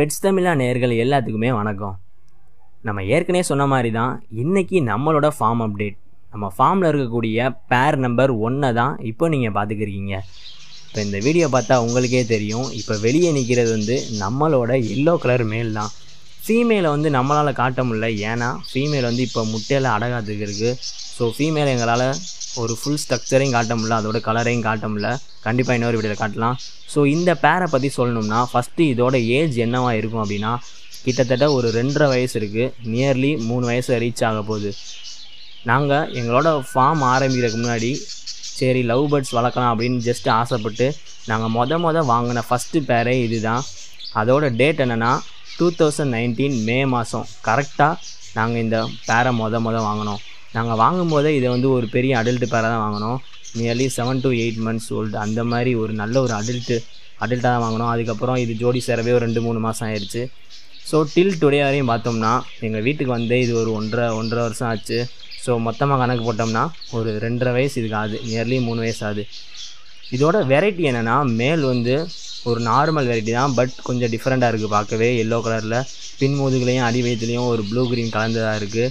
pets தமிழா நேர்கள் எல்லாத்துக்குமே வணக்கம் நம்ம ஏற்கனவே சொன்ன மாதிரி தான் இன்றைக்கி நம்மளோட ஃபார்ம் அப்டேட் நம்ம ஃபார்மில் இருக்கக்கூடிய பேர் நம்பர் ஒன்றை தான் இப்போ நீங்கள் பார்த்துக்கிறீங்க இப்போ இந்த வீடியோ பார்த்தா உங்களுக்கே தெரியும் இப்போ வெளியே நிற்கிறது வந்து நம்மளோட எல்லோ கலர் மேல் தான் ஃபீமேலை வந்து நம்மளால் காட்ட முடியல ஏன்னா ஃபீமேல் வந்து இப்போ முட்டையில் அடகாத்துக்கு இருக்குது ஸோ ஃபீமேல் எங்களால் ஒரு ஃபுல் ஸ்ட்ரக்சரையும் காட்ட முடியல அதோட கலரையும் காட்ட முடியல கண்டிப்பாக இன்னொரு வீடியோவில் காட்டலாம் ஸோ இந்த பேரை பற்றி சொல்லணும்னா ஃபஸ்ட்டு இதோட ஏஜ் என்னவாக இருக்கும் அப்படின்னா கிட்டத்தட்ட ஒரு ரெண்டரை வயசு இருக்குது நியர்லி மூணு வயசு ரீச் ஆக போகுது நாங்கள் எங்களோட ஃபார்ம் ஆரம்பிக்கிறதுக்கு முன்னாடி சரி லவ் பேர்ட்ஸ் வளர்க்கலாம் அப்படின்னு ஜஸ்ட்டு ஆசைப்பட்டு நாங்கள் மொத மொதல் வாங்கின ஃபஸ்ட்டு பேரே இது தான் அதோட டேட் என்னென்னா டூ தௌசண்ட் நைன்டீன் மே மாதம் கரெக்டாக நாங்கள் இந்த பேரை மொதல் மொதல் வாங்கினோம் நாங்கள் வாங்கும்போதே இதை வந்து ஒரு பெரிய அடல்ட்டு பேராக தான் வாங்கினோம் nearly seven to eight months old அந்த மாதிரி ஒரு நல்ல ஒரு அடல்ட்டு அடல்ட்டாக தான் வாங்கினோம் அதுக்கப்புறம் இது ஜோடி சேரவே ஒரு ரெண்டு மூணு மாதம் ஆயிடுச்சு ஸோ டில் டுடே வரையும் பார்த்தோம்னா எங்கள் வீட்டுக்கு வந்து இது ஒரு ஒன்றரை ஒன்றரை வருஷம் ஆச்சு ஸோ மொத்தமாக கணக்கு போட்டோம்னா ஒரு ரெண்டரை வயசு இதுக்கு ஆகுது நியர்லி மூணு வயசு ஆகுது இதோட வெரைட்டி என்னென்னா மேல் வந்து ஒரு நார்மல் வெரைட்டி தான் பட் கொஞ்சம் டிஃப்ரெண்ட்டாக இருக்குது பார்க்கவே எல்லோ கலரில் பின் முதுகுலேயும் அடி வயிற்றுலேயும் ஒரு ப்ளூ க்ரீன் கலந்ததாக இருக்குது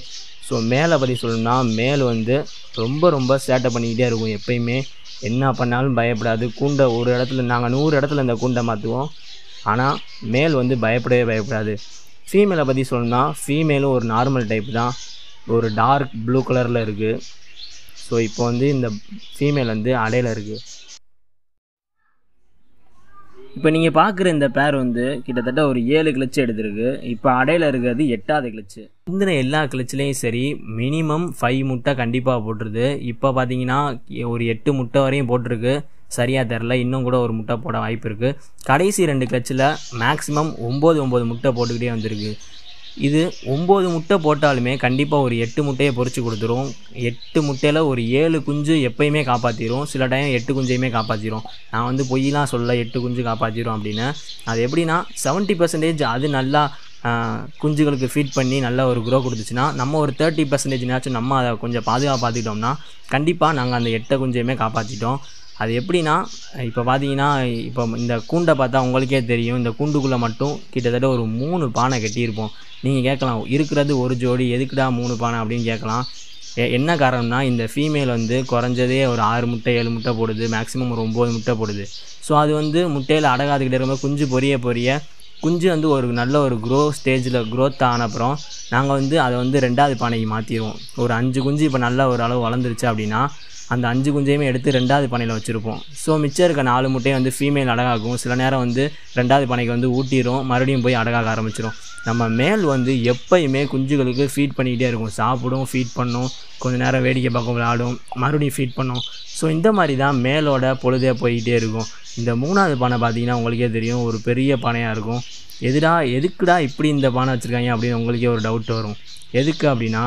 ஸோ மேலே பற்றி சொல்லணும்னா மேல் வந்து ரொம்ப ரொம்ப சேட்டை பண்ணிக்கிட்டே இருக்கும் எப்பயுமே என்ன பண்ணாலும் பயப்படாது கூண்டை ஒரு இடத்துல நாங்கள் நூறு இடத்துல இந்த கூண்டை மாற்றுவோம் ஆனால் மேல் வந்து பயப்படவே பயப்படாது ஃபீமேலை பற்றி சொல்லணும்னா ஃபீமேலும் ஒரு நார்மல் டைப் தான் ஒரு டார்க் ப்ளூ கலரில் இருக்குது ஸோ இப்போ வந்து இந்த ஃபீமேல் வந்து அடையில் இருக்குது இப்போ நீங்கள் பார்க்குற இந்த பேர் வந்து கிட்டத்தட்ட ஒரு ஏழு கிளச்சு எடுத்திருக்கு இப்போ அடையில் இருக்கிறது எட்டாவது கிளச்சு முந்தின எல்லா கிளச்சிலையும் சரி மினிமம் ஃபைவ் முட்டை கண்டிப்பாக போட்டுருது இப்போ பார்த்தீங்கன்னா ஒரு எட்டு முட்டை வரையும் போட்டிருக்கு சரியாக தெரில இன்னும் கூட ஒரு முட்டை போட வாய்ப்பு இருக்குது கடைசி ரெண்டு கிளச்சில் மேக்ஸிமம் ஒம்பது ஒம்பது முட்டை போட்டுக்கிட்டே வந்திருக்கு இது ஒம்பது முட்டை போட்டாலுமே கண்டிப்பாக ஒரு எட்டு முட்டையை பொறிச்சு கொடுத்துரும் எட்டு முட்டையில் ஒரு ஏழு குஞ்சு எப்போயுமே காப்பாற்றிடும் சில டைம் எட்டு குஞ்சையுமே காப்பாற்றிடும் நான் வந்து பொய்யெலாம் சொல்ல எட்டு குஞ்சு காப்பாற்றிடும் அப்படின்னு அது எப்படின்னா செவன்ட்டி பர்சன்டேஜ் அது நல்லா குஞ்சுகளுக்கு ஃபீட் பண்ணி நல்ல ஒரு குரோ கொடுத்துச்சுன்னா நம்ம ஒரு தேர்ட்டி பர்சன்டேஜ்னாச்சும் நம்ம அதை கொஞ்சம் பாதுகாப்பாற்றிட்டோம்னா கண்டிப்பாக நாங்கள் அந்த எட்டை குஞ்சையுமே காப்பாற்றிட்டோம் அது எப்படின்னா இப்போ பார்த்தீங்கன்னா இப்போ இந்த கூண்டை பார்த்தா உங்களுக்கே தெரியும் இந்த கூண்டுக்குள்ளே மட்டும் கிட்டத்தட்ட ஒரு மூணு பானை கட்டியிருப்போம் நீங்கள் கேட்கலாம் இருக்கிறது ஒரு ஜோடி எதுக்குடா மூணு பானை அப்படின்னு கேட்கலாம் என்ன காரணம்னா இந்த ஃபீமேல் வந்து குறைஞ்சதே ஒரு ஆறு முட்டை ஏழு முட்டை போடுது மேக்ஸிமம் ஒரு ஒம்பது முட்டை போடுது ஸோ அது வந்து முட்டையில் அடகாதுக்கிட்டே இருக்கும்போது குஞ்சு பொரிய பொரிய குஞ்சு வந்து ஒரு நல்ல ஒரு க்ரோ ஸ்டேஜில் க்ரோத் ஆனப்புறம் நாங்கள் வந்து அதை வந்து ரெண்டாவது பானைக்கு மாற்றிடுவோம் ஒரு அஞ்சு குஞ்சு இப்போ நல்ல ஒரு அளவு வளர்ந்துருச்சு அப்படின்னா அந்த அஞ்சு குஞ்சையுமே எடுத்து ரெண்டாவது பனையில் வச்சுருப்போம் ஸோ மிச்சம் இருக்க நாலு முட்டையும் வந்து ஃபீமேல் அடகாகும் சில நேரம் வந்து ரெண்டாவது பனைக்கு வந்து ஊட்டிடும் மறுபடியும் போய் அடகாக ஆரம்பிச்சிடும் நம்ம மேல் வந்து எப்பயுமே குஞ்சுகளுக்கு ஃபீட் பண்ணிக்கிட்டே இருக்கும் சாப்பிடும் ஃபீட் பண்ணும் கொஞ்ச நேரம் வேடிக்கை பார்க்க விளையாடும் மறுபடியும் ஃபீட் பண்ணும் ஸோ இந்த மாதிரி தான் மேலோட பொழுதே போய்கிட்டே இருக்கும் இந்த மூணாவது பானை பார்த்திங்கன்னா உங்களுக்கே தெரியும் ஒரு பெரிய பானையாக இருக்கும் எதுடா எதுக்குடா இப்படி இந்த பானை வச்சுருக்காங்க அப்படின்னு உங்களுக்கே ஒரு டவுட் வரும் எதுக்கு அப்படின்னா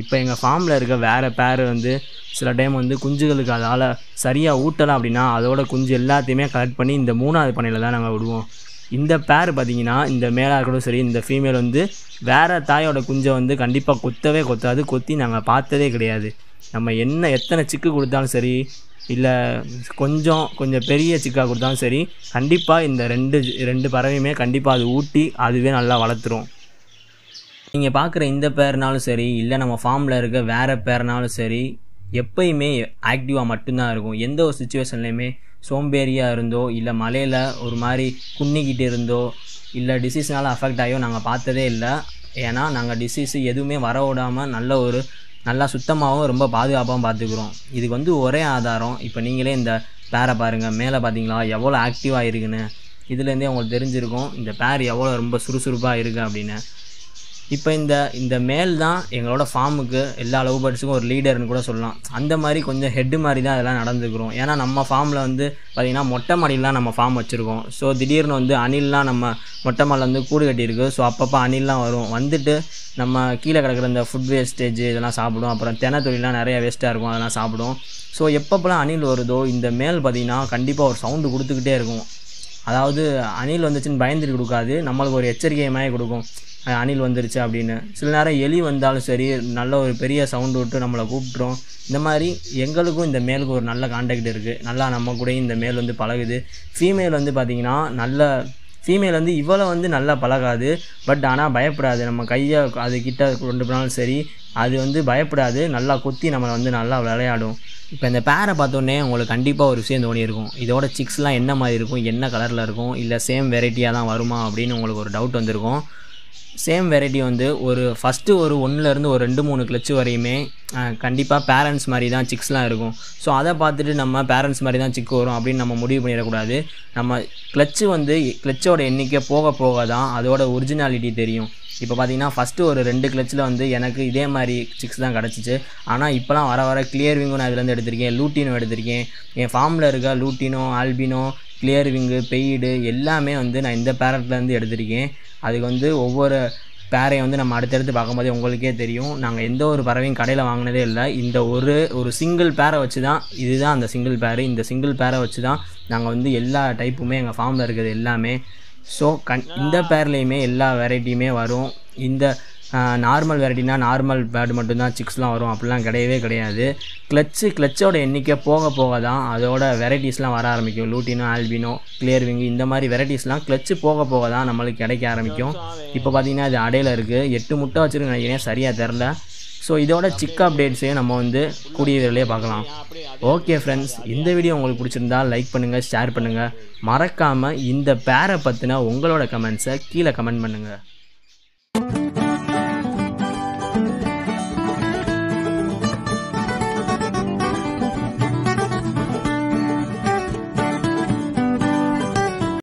இப்போ எங்கள் ஃபார்மில் இருக்க வேறு பேர் வந்து சில டைம் வந்து குஞ்சுகளுக்கு அதால் சரியாக ஊட்டலாம் அப்படின்னா அதோட குஞ்சு எல்லாத்தையுமே கலெக்ட் பண்ணி இந்த மூணாவது பண்ணையில் தான் நாங்கள் விடுவோம் இந்த பேர் பார்த்திங்கன்னா இந்த மேலாக இருக்கட்டும் சரி இந்த ஃபீமேல் வந்து வேறு தாயோட குஞ்சை வந்து கண்டிப்பாக கொத்தவே கொத்தாது கொத்தி நாங்கள் பார்த்ததே கிடையாது நம்ம என்ன எத்தனை சிக்கு கொடுத்தாலும் சரி இல்லை கொஞ்சம் கொஞ்சம் பெரிய சிக்காக கொடுத்தாலும் சரி கண்டிப்பாக இந்த ரெண்டு ரெண்டு பறவையுமே கண்டிப்பாக அது ஊட்டி அதுவே நல்லா வளர்த்துரும் நீங்கள் பார்க்குற இந்த பேர்னாலும் சரி இல்லை நம்ம ஃபார்மில் இருக்க வேறு பேர்னாலும் சரி எப்பயுமே ஆக்டிவாக மட்டும்தான் இருக்கும் எந்த ஒரு சுச்சுவேஷன்லையுமே சோம்பேறியாக இருந்தோ இல்லை மலையில் ஒரு மாதிரி குன்னிக்கிட்டு இருந்தோ இல்லை டிசீஸ்னால் அஃபெக்ட் ஆகியோ நாங்கள் பார்த்ததே இல்லை ஏன்னா நாங்கள் டிசீஸு எதுவுமே வர விடாமல் நல்ல ஒரு நல்லா சுத்தமாகவும் ரொம்ப பாதுகாப்பாகவும் பார்த்துக்குறோம் இதுக்கு வந்து ஒரே ஆதாரம் இப்போ நீங்களே இந்த பேரை பாருங்கள் மேலே பார்த்தீங்களா எவ்வளோ ஆக்டிவாக இருக்குன்னு இதுலேருந்தே உங்களுக்கு தெரிஞ்சிருக்கும் இந்த பேர் எவ்வளோ ரொம்ப சுறுசுறுப்பாக இருக்குது அப்படின்னு இப்போ இந்த இந்த மேல் தான் எங்களோட ஃபார்முக்கு எல்லா லவ் பேர்ட்ஸுக்கும் ஒரு லீடர்னு கூட சொல்லலாம் அந்த மாதிரி கொஞ்சம் ஹெட்டு மாதிரி தான் அதெல்லாம் நடந்துக்கிறோம் ஏன்னா நம்ம ஃபார்மில் வந்து பார்த்திங்கன்னா மொட்டை மாடிலாம் நம்ம ஃபார்ம் வச்சுருக்கோம் ஸோ திடீர்னு வந்து அணில்லாம் நம்ம மொட்டை மாடில் வந்து கூடு கட்டியிருக்கு ஸோ அப்பப்போ அணில்லாம் வரும் வந்துட்டு நம்ம கீழே கிடக்கிற இந்த ஃபுட் வேஸ்டேஜ் இதெல்லாம் சாப்பிடும் அப்புறம் தென தொழிலாம் நிறையா வேஸ்ட்டாக இருக்கும் அதெல்லாம் சாப்பிடும் ஸோ எப்பப்போலாம் அணில் வருதோ இந்த மேல் பார்த்திங்கன்னா கண்டிப்பாக ஒரு சவுண்டு கொடுத்துக்கிட்டே இருக்கும் அதாவது அணில் வந்துச்சுன்னு பயந்துட்டு கொடுக்காது நம்மளுக்கு ஒரு எச்சரிக்கை கொடுக்கும் அணில் வந்துருச்சு அப்படின்னு சில நேரம் எலி வந்தாலும் சரி நல்ல ஒரு பெரிய சவுண்டு விட்டு நம்மளை கூப்பிட்றோம் இந்த மாதிரி எங்களுக்கும் இந்த மேலுக்கு ஒரு நல்ல காண்டாக்ட் இருக்குது நல்லா நம்ம கூட இந்த மேல் வந்து பழகுது ஃபீமேல் வந்து பார்த்திங்கன்னா நல்ல ஃபீமேல் வந்து இவ்வளோ வந்து நல்லா பழகாது பட் ஆனால் பயப்படாது நம்ம கையை அது கிட்ட கொண்டு போனாலும் சரி அது வந்து பயப்படாது நல்லா கொத்தி நம்மளை வந்து நல்லா விளையாடும் இப்போ இந்த பேரை பார்த்தோன்னே உங்களுக்கு கண்டிப்பாக ஒரு விஷயம் தோணியிருக்கும் இதோட சிக்ஸ்லாம் என்ன மாதிரி இருக்கும் என்ன கலரில் இருக்கும் இல்லை சேம் வெரைட்டியாக தான் வருமா அப்படின்னு உங்களுக்கு ஒரு டவுட் வந்திருக்கும் சேம் வெரைட்டி வந்து ஒரு ஃபஸ்ட்டு ஒரு ஒன்றுலேருந்து ஒரு ரெண்டு மூணு கிளச்சு வரையுமே கண்டிப்பாக பேரண்ட்ஸ் மாதிரி தான் சிக்ஸ்லாம் இருக்கும் ஸோ அதை பார்த்துட்டு நம்ம பேரண்ட்ஸ் மாதிரி தான் சிக்கு வரும் அப்படின்னு நம்ம முடிவு பண்ணிடக்கூடாது நம்ம கிளச்சு வந்து கிளச்சோட எண்ணிக்கை போக போக தான் அதோட ஒரிஜினாலிட்டி தெரியும் இப்போ பார்த்திங்கன்னா ஃபஸ்ட்டு ஒரு ரெண்டு கிளச்சில் வந்து எனக்கு இதே மாதிரி சிக்ஸ் தான் கிடச்சிச்சு ஆனால் இப்போலாம் வர வர கிளியர் விங்கும் நான் இதுலேருந்து எடுத்திருக்கேன் லூட்டினோ எடுத்திருக்கேன் என் ஃபார்மில் இருக்க lutino albino clear wing pied எல்லாமே வந்து நான் இந்த பேரண்ட்லேருந்து எடுத்திருக்கேன் அதுக்கு வந்து ஒவ்வொரு பேரையும் வந்து நம்ம அடுத்தடுத்து பார்க்கும்போதே உங்களுக்கே தெரியும் நாங்கள் எந்த ஒரு பறவையும் கடையில் வாங்கினதே இல்லை இந்த ஒரு ஒரு சிங்கிள் பேரை வச்சு தான் இதுதான் அந்த சிங்கிள் பேர் இந்த சிங்கிள் பேரை வச்சு தான் நாங்கள் வந்து எல்லா டைப்புமே எங்கள் ஃபார்மில் இருக்கிறது எல்லாமே ஸோ கண் இந்த பேர்லேயுமே எல்லா வெரைட்டியுமே வரும் இந்த நார்மல் வெரைட்டினா நார்மல் பேட் மட்டும்தான் சிக்ஸ்லாம் வரும் அப்படிலாம் கிடையவே கிடையாது கிளச்சு கிளச்சோட எண்ணிக்கை போக போக தான் அதோட வெரைட்டிஸ்லாம் வர ஆரம்பிக்கும் லூட்டினோ ஆல்பினோ கிளியர் விங்கு இந்த மாதிரி வெரைட்டிஸ்லாம் கிளச்சு போக போக தான் நம்மளுக்கு கிடைக்க ஆரம்பிக்கும் இப்போ பார்த்தீங்கன்னா அது அடையில் இருக்குது எட்டு முட்டை வச்சுருக்கு நினைக்கிறேன் சரியாக தெரில ஸோ இதோட சிக் அப்டேட்ஸையும் நம்ம வந்து கூடிய விரைவிலே பார்க்கலாம் ஓகே ஃப்ரெண்ட்ஸ் இந்த வீடியோ உங்களுக்கு பிடிச்சிருந்தா லைக் பண்ணுங்கள் ஷேர் பண்ணுங்கள் மறக்காமல் இந்த பேரை பற்றின உங்களோட கமெண்ட்ஸை கீழே கமெண்ட் பண்ணுங்கள்